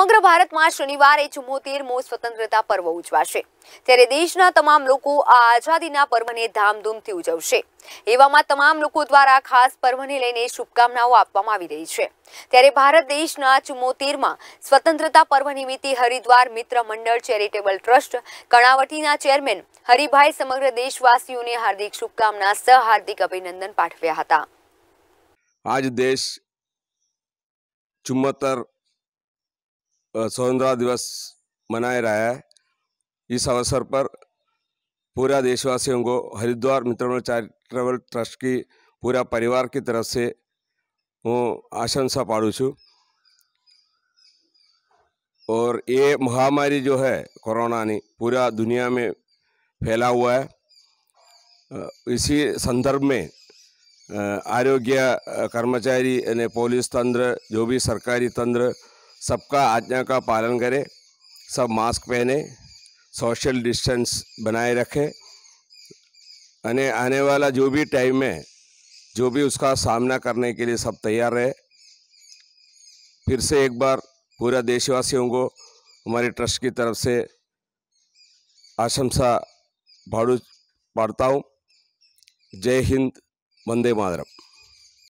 સમગ્ર ભારત માં શનિવારે 74 મો સ્વતંત્રતા પર્વ ઉજવાશે ત્યારે દેશના તમામ લોકો આ આઝાદીના પર્વને ધામધૂમથી ઉજવશે એવામાં તમામ લોકો દ્વારા ખાસ પર્વને લઈને શુભકામનાઓ આપવામાં આવી રહી છે ત્યારે ભારત દેશના 74 માં સ્વતંત્રતા પર્વ નિમિત્તે હરિદ્વાર મિત્ર મંડળ ચેરિટેબલ ટ્રસ્ટ કણાવટીના ચેરમેન હરીભાઈ સમગ્ર દેશવાસીઓને હાર્દિક શુભકામના સહ હાર્દિક અભિનંદન પાઠવ્યા હતા આજ દેશ 74 स्वतंत्रता दिवस मनाया रहा है इस अवसर पर पूरा देशवासियों को हरिद्वार मित्रमल चैरिटेबल ट्रस्ट की पूरा परिवार की तरफ से हूँ आशंसा पाड़ू छू और ये महामारी जो है कोरोना ने पूरा दुनिया में फैला हुआ है इसी संदर्भ में आरोग्य कर्मचारी यानी पुलिस तंत्र जो भी सरकारी तंत्र सबका आज्ञा का पालन करें सब मास्क पहने सोशल डिस्टेंस बनाए रखें अने आने वाला जो भी टाइम है जो भी उसका सामना करने के लिए सब तैयार रहे फिर से एक बार पूरा देशवासियों को हमारे ट्रस्ट की तरफ से आशंसा भाड़ू पाड़ता हूँ जय हिंद वंदे मातरम